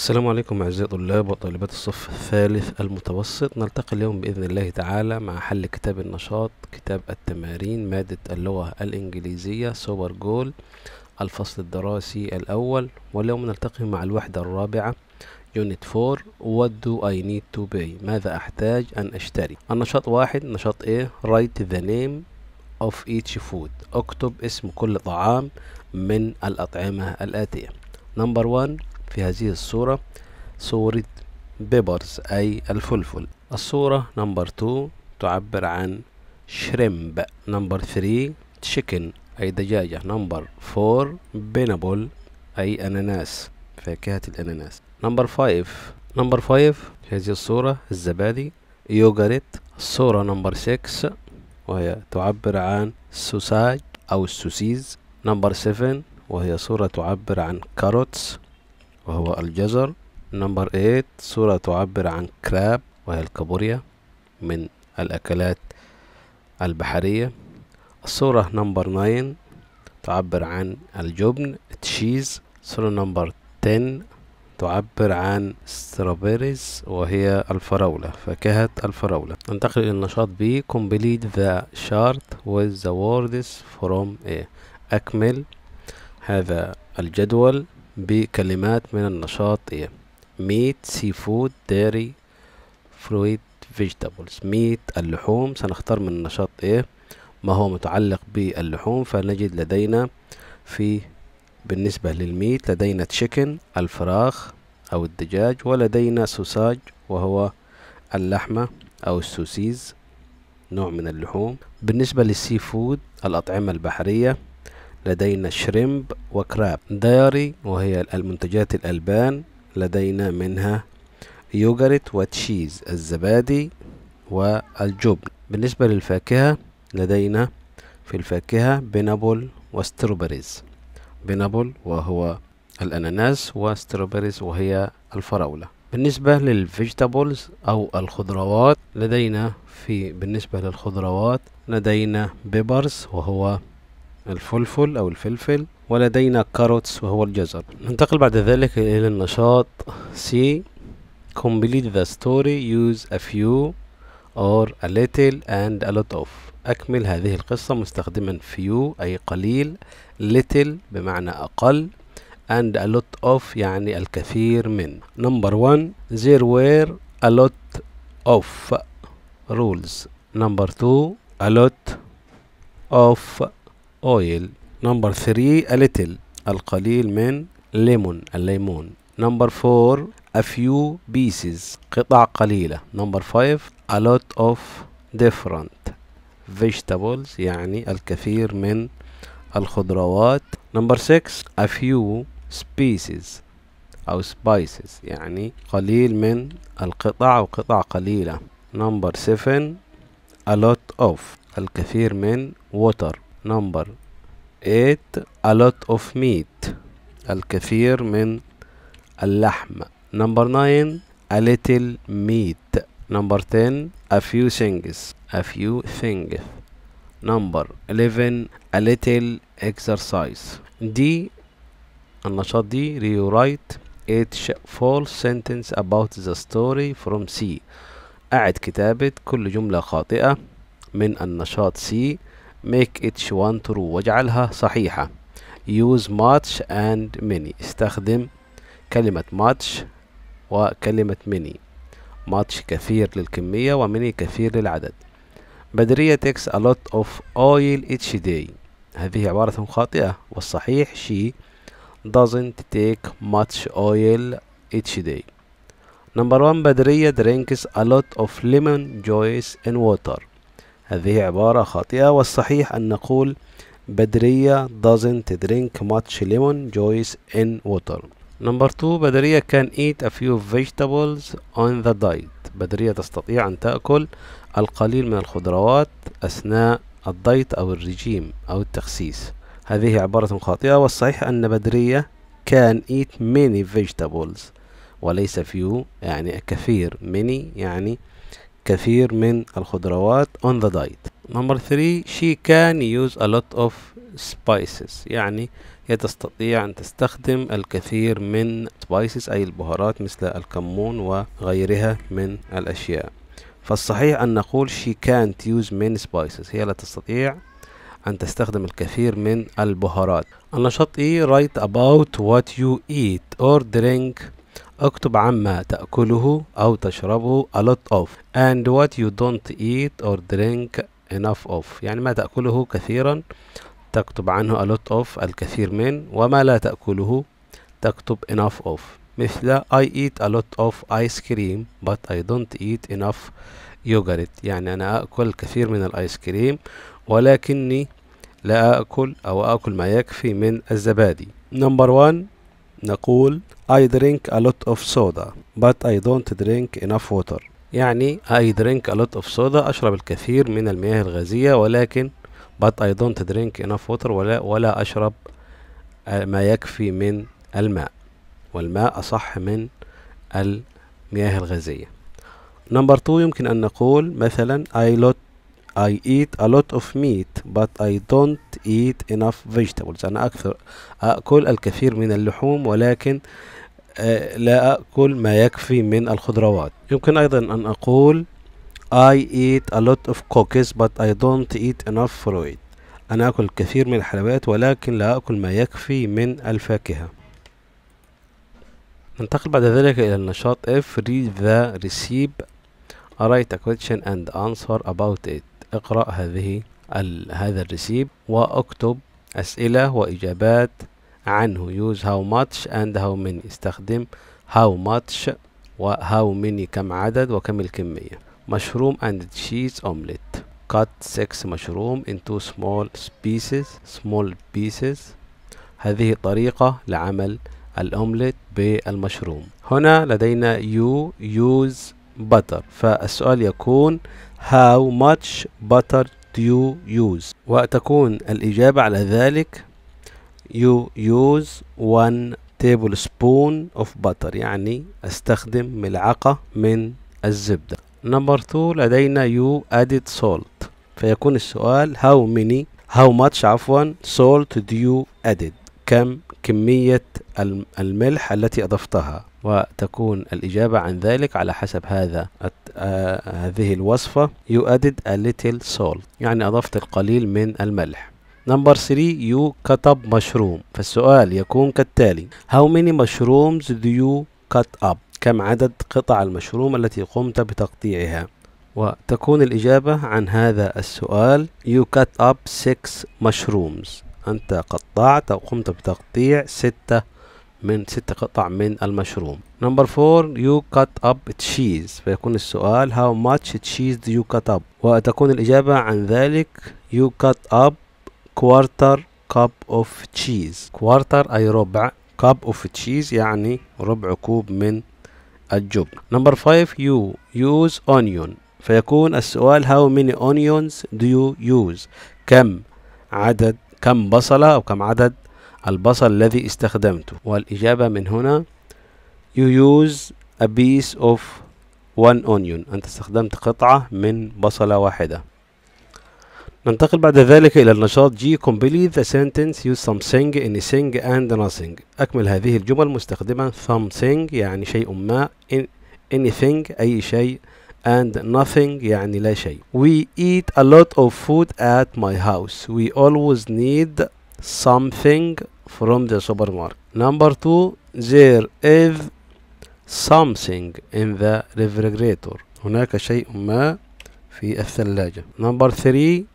السلام عليكم أعزائي طلاب وطالبات الصف الثالث المتوسط نلتقي اليوم بإذن الله تعالى مع حل كتاب النشاط كتاب التمارين مادة اللغة الإنجليزية سوبر جول الفصل الدراسي الأول واليوم نلتقي مع الوحدة الرابعة يونت 4 What do I need to pay ماذا أحتاج أن أشتري النشاط واحد نشاط إيه Write the name of each food اكتب اسم كل طعام من الأطعمة الآتية نمبر 1 في هذه الصورة صورة بيبرز أي الفلفل الصورة نمبر 2 تعبر عن شريمب نمبر 3 تشيكن أي دجاجة نمبر 4 بينابل أي أناناس فاكهة الأناناس نمبر 5 نمبر 5 في هذه الصورة الزبادي يوجرت الصورة نمبر 6 وهي تعبر عن سوساج أو السوسيز نمبر 7 وهي صورة تعبر عن كاروتس وهو الجزر نمبر 8 صورة تعبر عن كراب وهي الكابوريا من الأكلات البحرية الصورة نمبر 9 تعبر عن الجبن تشيز صورة نمبر 10 تعبر عن ستروبيريز وهي الفراولة فكهة الفراولة ننتقل إلى النشاط B complete the chart with the words from A أكمل هذا الجدول بكلمات من النشاط إيه ميت سي فود ديري فرويد فيجيتابلز ميت اللحوم سنختار من النشاط إيه ما هو متعلق باللحوم فنجد لدينا في بالنسبة للميت لدينا تشيكن الفراخ أو الدجاج ولدينا سوساج وهو اللحمة أو السوسيز نوع من اللحوم بالنسبة للسي فود الأطعمة البحرية لدينا شريمب وكراب دايري وهي المنتجات الألبان لدينا منها يوجرت وتشيز الزبادي والجبن بالنسبة للفاكهة لدينا في الفاكهة بينابل وستروبريز بينابل وهو الأناناس وستروبريز وهي الفراولة بالنسبة للفيجتابولز أو الخضروات لدينا في بالنسبة للخضروات لدينا بيبرز وهو الفلفل أو الفلفل ولدينا كاروتس وهو الجزر ننتقل بعد ذلك إلى النشاط سي complete the story use a few or a little and a lot of أكمل هذه القصة مستخدما few أي قليل little بمعنى أقل and a lot of يعني الكثير من number one there were a lot of rules number two a lot of اويل نمبر ثري ا القليل من ليمون الليمون نمبر 4 ا بيسز قطع قليله نمبر 5 ا اوف ديفرنت فيجيتابلز يعني الكثير من الخضروات نمبر 6 ا سبيسز او سبايسز يعني قليل من القطع او قطع قليله نمبر 7 ا اوف الكثير من ووتر number eat a lot of meat الكثير من اللحم number 9 a little meat number 10 a few things a few things number 11 a little exercise D النشاط دي rewrite each full sentence about the story from C أعد كتابة كل جملة خاطئة من النشاط C make each one true واجعلها صحيحة use much and many استخدم كلمة much وكلمة many much كثير للكمية ومني كثير للعدد بدرية takes a lot of oil each day هذه عبارة خاطئة والصحيح she doesn't take much oil each day Number one بدرية drinks a lot of lemon juice and water هذه عبارة خاطئة والصحيح أن نقول بدرية doesn't drink much lemon juice in water نمبر 2 بدرية can eat a few vegetables on the diet بدرية تستطيع أن تأكل القليل من الخضروات أثناء الدايت أو الرجيم أو التخسيس هذه عبارة خاطئة والصحيح أن بدرية can eat many vegetables وليس few يعني كثير many يعني كثير من الخضروات on the diet number three she can use a lot of spices يعني هي تستطيع أن تستخدم الكثير من spices أي البهارات مثل الكمون وغيرها من الأشياء فالصحيح أن نقول she can't use many spices هي لا تستطيع أن تستخدم الكثير من البهارات النشاط E write about what you eat or drink اكتب عما تأكله أو تشربه a lot of and what you don't eat or drink enough of يعني ما تأكله كثيرا تكتب عنه a lot of الكثير من وما لا تأكله تكتب enough of مثل I eat a lot of ice cream but I don't eat enough yogurt يعني أنا أكل كثير من الآيس كريم ولكني لا أكل أو أكل ما يكفي من الزبادي نمبر 1 نقول I drink a lot of soda but I don't drink enough water يعني I drink a lot of soda أشرب الكثير من المياه الغازية ولكن but I don't drink enough water ولا, ولا أشرب ما يكفي من الماء والماء أصح من المياه الغازية نمبر 2 يمكن أن نقول مثلا I lot I eat a lot of meat but I don't eat enough vegetables أنا أكثر أأكل الكثير من اللحوم ولكن آه، لا أكل ما يكفي من الخضروات يمكن أيضا أن أقول I eat a lot of cookies but I don't eat enough fruit أنا أكل الكثير من الحلويات ولكن لا أكل ما يكفي من الفاكهة ننتقل بعد ذلك إلى النشاط F read the receipt write a question and answer about it اقرأ هذه هذا الريسيب واكتب أسئلة وإجابات عنه use how much and how many استخدم how much و how many كم عدد وكم الكمية مشروم and cheese omelette cut 6 مشروم into small pieces small pieces هذه طريقة لعمل الأومليت بالمشروم هنا لدينا you use butter فالسؤال يكون How much butter do you use وتكون الإجابة على ذلك You use one tablespoon of butter يعني استخدم ملعقة من الزبدة Number two لدينا you added salt فيكون السؤال how many how much عفوا salt do you added كم كمية الملح التي أضفتها وتكون الإجابة عن ذلك على حسب هذا آه هذه الوصفة you added a little salt يعني أضفت القليل من الملح نمبر 3 you cut up mushroom فالسؤال يكون كالتالي how many mushrooms do you cut up كم عدد قطع المشروم التي قمت بتقطيعها وتكون الإجابة عن هذا السؤال you cut up six mushrooms أنت قطعت أو قمت بتقطيع ستة من ستة قطع من المشروم نمبر فور يو كات أب تشيز فيكون السؤال هاو ماتش تشيز دو يو كات أب وتكون الإجابة عن ذلك يو كات أب كوارتر كاب أوف تشيز كوارتر أي ربع كاب أوف تشيز يعني ربع كوب من الجبن نمبر فايف يو يوز اونيون فيكون السؤال هاو ميني اونيونز دو you use كم عدد كم بصلة أو كم عدد البصل الذي استخدمته والإجابة من هنا you use a piece of one onion أنت استخدمت قطعة من بصلة واحدة ننتقل بعد ذلك إلى النشاط جي complete the sentence use something anything and nothing أكمل هذه الجمل مستخدما something يعني شيء ما anything أي شيء and nothing يعني لا شيء we eat a lot of food at my house we always need something from the supermarket number two there is something in the refrigerator هناك شيء ما في الثلاجة number three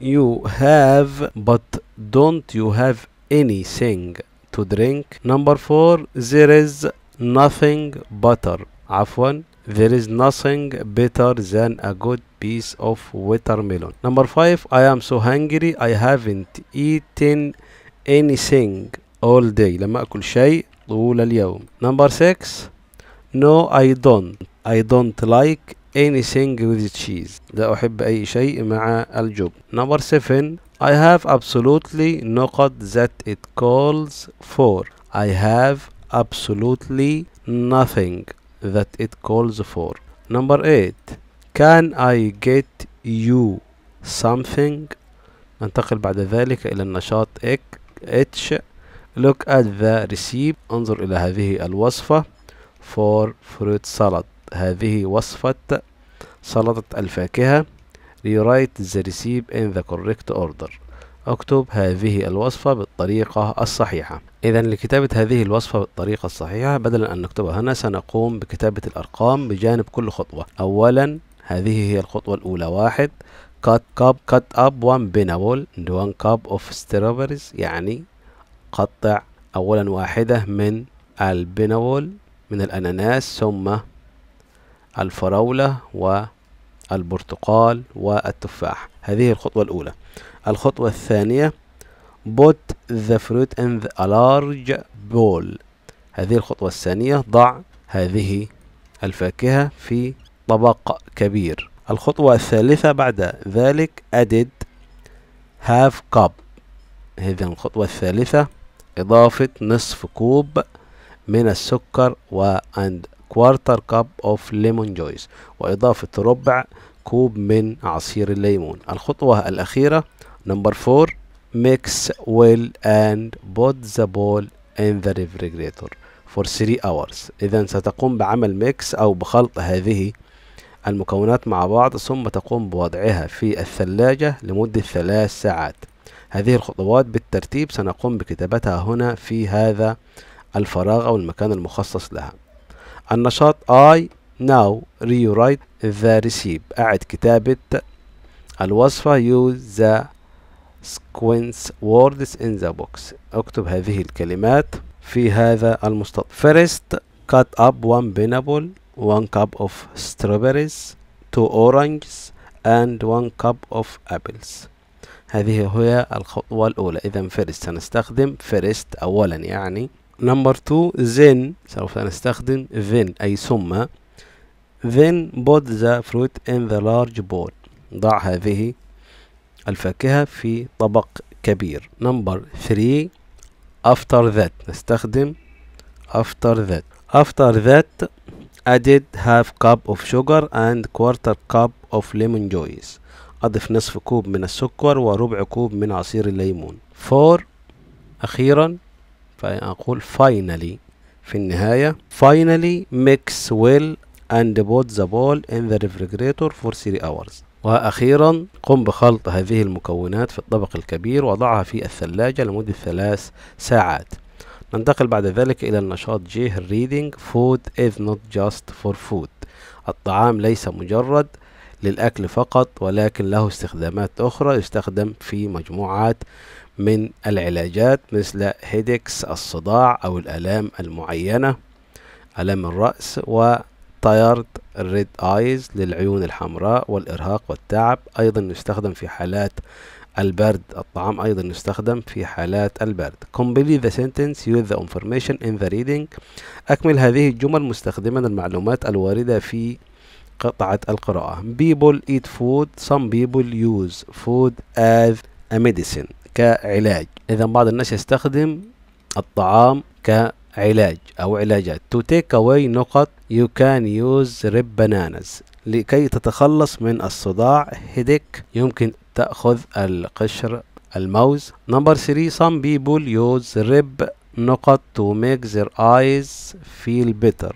you have but don't you have anything to drink number four there is nothing butter عفوا there is nothing better than a good piece of watermelon number five i am so hungry i haven't eaten anything all day لم اكل شيء طول اليوم number six no i don't i don't like anything with cheese لا احب اي شيء مع الجبن number seven I have absolutely nothing that it calls for. I have absolutely nothing that it calls for number 8 can I get you something ننتقل بعد ذلك إلى النشاط H look at the receipt انظر إلى هذه الوصفة for fruit salad هذه وصفة سلطة الفاكهة rewrite the receipt in the correct order اكتب هذه الوصفة بالطريقة الصحيحة إذا لكتابة هذه الوصفة بالطريقة الصحيحة بدلا أن نكتبها هنا سنقوم بكتابة الأرقام بجانب كل خطوة أولا هذه هي الخطوة الأولى واحد cut cup cut up one binable and one cup of strawberries يعني قطع أولا واحدة من البينابول من الأناناس ثم الفراولة والبرتقال والتفاح هذه الخطوة الأولى الخطوة الثانية put the fruit in the, a large bowl هذه الخطوة الثانية ضع هذه الفاكهة في طبق كبير الخطوة الثالثة بعد ذلك added half cup هذه الخطوة الثالثة إضافة نصف كوب من السكر و and quarter cup of lemon juice وإضافة ربع كوب من عصير الليمون الخطوة الأخيرة نمبر فور ميكس ويل اند بوت ذا بول ان ذا ريفريجريتور فور 3 اورز إذا ستقوم بعمل ميكس أو بخلط هذه المكونات مع بعض ثم تقوم بوضعها في الثلاجة لمدة ثلاث ساعات هذه الخطوات بالترتيب سنقوم بكتابتها هنا في هذا الفراغ أو المكان المخصص لها النشاط I now rewrite the receipt أعد كتابة الوصفة use the sequence words in the box اكتب هذه الكلمات في هذا المستطيل first cut up one pineapple one cup of strawberries two oranges and one cup of apples هذه هي الخطوة الأولى إذا first سنستخدم first أولا يعني number two then سوف نستخدم then أي ثم then put the fruit in the large bowl ضع هذه الفاكهة في طبق كبير نمبر 3 after that نستخدم after that after that added half cup of sugar and quarter cup of lemon juice أضف نصف كوب من السكر وربع كوب من عصير الليمون for أخيرا فأقول finally في النهاية finally mix well and put the ball in the refrigerator for 3 hours وأخيرا قم بخلط هذه المكونات في الطبق الكبير وضعها في الثلاجة لمدة ثلاث ساعات ننتقل بعد ذلك إلى النشاط جيه الريدنج Food is not just for food الطعام ليس مجرد للأكل فقط ولكن له استخدامات أخرى يستخدم في مجموعات من العلاجات مثل هيدكس الصداع أو الآلام المعينة ألم الرأس و tired الريد ايز للعيون الحمراء والارهاق والتعب ايضا يستخدم في حالات البرد الطعام ايضا يستخدم في حالات البرد complete the sentence use the information in the reading اكمل هذه الجمل مستخدما المعلومات الوارده في قطعه القراءه people eat food some people use food as a medicine كعلاج اذا بعض الناس يستخدم الطعام ك علاج أو علاجات to take away نقط you can use rib bananas لكي تتخلص من الصداع headache يمكن تأخذ القشر الموز number 3 some people use rib نقط to make their eyes feel better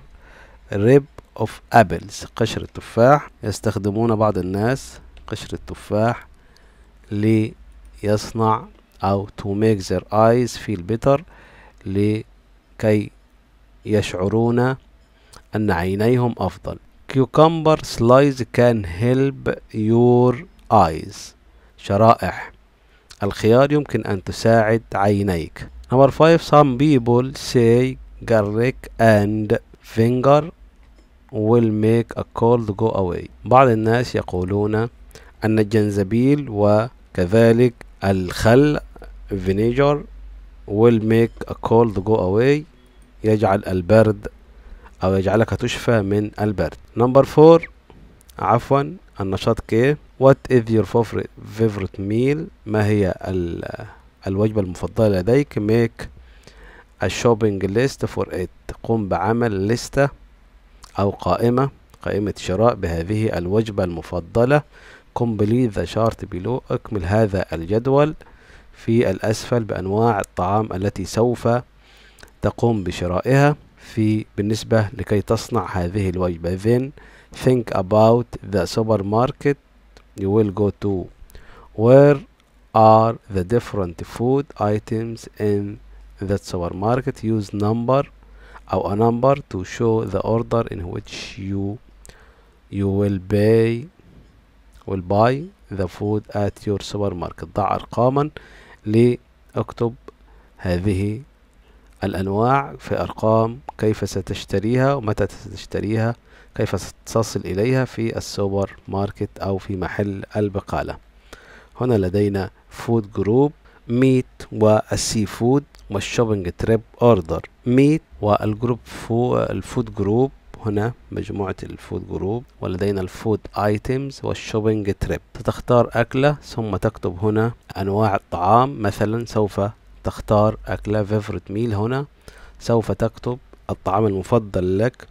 rib of apples قشر التفاح يستخدمون بعض الناس قشر التفاح ليصنع أو to make their eyes feel better لي كي يشعرون أن عينيهم أفضل cucumber slice كان هيلب يور eyes شرائح الخيار يمكن أن تساعد عينيك Number 5 Some people say garlic and finger will make a cold go away بعض الناس يقولون أن الجنزبيل وكذلك الخل فينيجر will make a cold go away يجعل البرد أو يجعلك تشفى من البرد number four عفوا النشاط ك what is your favorite meal ما هي الوجبة المفضلة لديك make a shopping list for it قم بعمل لستة أو قائمة قائمة شراء بهذه الوجبة المفضلة complete the chart below اكمل هذا الجدول في الأسفل بأنواع الطعام التي سوف تقوم بشرائها في بالنسبة لكي تصنع هذه الوجبة then think about the supermarket you will go to where are the different food items in that supermarket use number أو a number to show the order in which you you will buy will buy the food at your supermarket ضع أرقاما لأكتب هذه الأنواع في أرقام كيف ستشتريها ومتى ستشتريها كيف ستصل إليها في السوبر ماركت أو في محل البقالة هنا لدينا فود جروب ميت والسي فود والشوبينج تريب اوردر ميت والجروب فو الفود جروب هنا مجموعة الفود جروب ولدينا الفود ايتمز والشوبينج تريب ستختار أكلة ثم تكتب هنا أنواع الطعام مثلا سوف تختار أكلة فيفرت ميل هنا سوف تكتب الطعام المفضل لك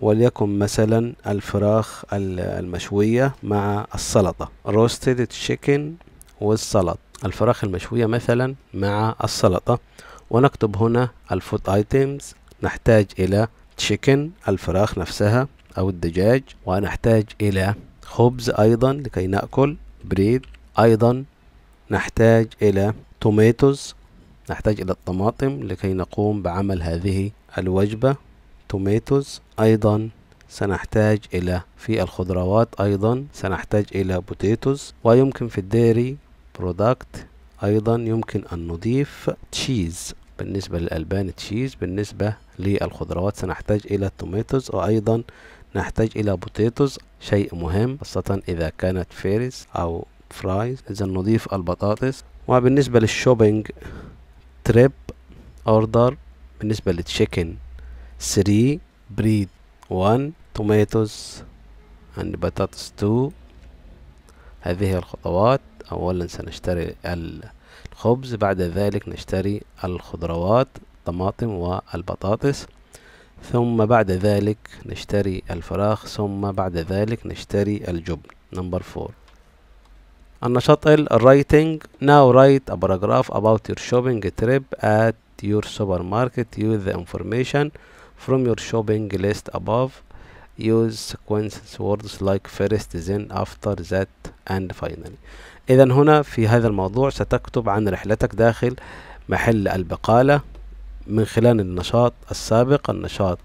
وليكن مثلا الفراخ المشوية مع السلطة روستد تشيكن والسلطة الفراخ المشوية مثلا مع السلطة ونكتب هنا الفود ايتمز نحتاج إلى تشيكن الفراخ نفسها أو الدجاج ونحتاج إلى خبز أيضا لكي نأكل بريد أيضا نحتاج إلى توميتوز نحتاج إلى الطماطم لكي نقوم بعمل هذه الوجبة توميتوز أيضا سنحتاج إلى في الخضروات أيضا سنحتاج إلى بوتيتوز ويمكن في الديري برودكت أيضا يمكن أن نضيف تشيز بالنسبة للألبان تشيز بالنسبة للخضروات سنحتاج إلى التوميتوز وأيضا نحتاج إلى بوتيتوز شيء مهم خاصة إذا كانت فيريز أو فرايز إذا نضيف البطاطس وبالنسبة للشوبينج تريب أوردر بالنسبة للتشيكن 3 بريد 1 توميتوز عند بطاطس 2 هذه الخطوات أولا سنشتري ال الخبز بعد ذلك نشتري الخضروات الطماطم والبطاطس ثم بعد ذلك نشتري الفراخ ثم بعد ذلك نشتري الجبن نمبر 4 النشاط ال writing now write a paragraph about your shopping trip at your supermarket use the information from your shopping list above use sequence words like first then after that and finally إذا هنا في هذا الموضوع ستكتب عن رحلتك داخل محل البقالة من خلال النشاط السابق النشاط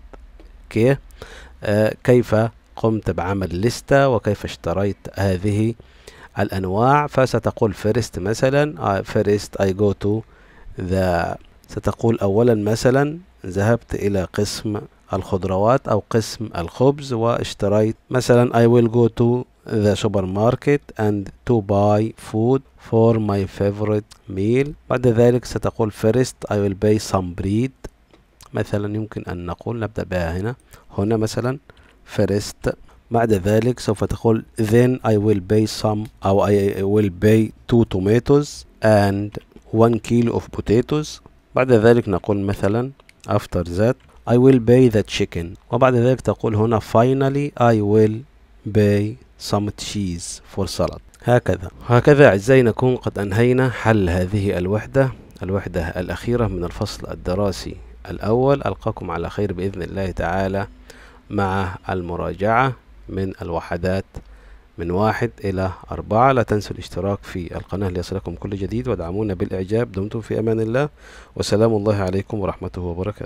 كي آه كيف قمت بعمل لستة وكيف اشتريت هذه الأنواع فستقول first مثلا آه، first I go to the ستقول أولا مثلا ذهبت إلى قسم الخضروات أو قسم الخبز واشتريت مثلا I will go to the supermarket and to buy food for my favorite meal بعد ذلك ستقول first I will buy some bread مثلا يمكن أن نقول نبدأ بها هنا هنا مثلا first بعد ذلك سوف تقول then I will buy some أو I will buy two tomatoes and one kilo of potatoes بعد ذلك نقول مثلا after that I will buy the chicken وبعد ذلك تقول هنا finally I will buy some cheese for salad هكذا هكذا أعزائي نكون قد أنهينا حل هذه الوحدة الوحدة الأخيرة من الفصل الدراسي الأول ألقاكم على خير بإذن الله تعالى مع المراجعة من الوحدات من واحد إلى أربعة لا تنسوا الاشتراك في القناة ليصلكم كل جديد ودعمونا بالإعجاب دمتم في أمان الله وسلام الله عليكم ورحمته وبركاته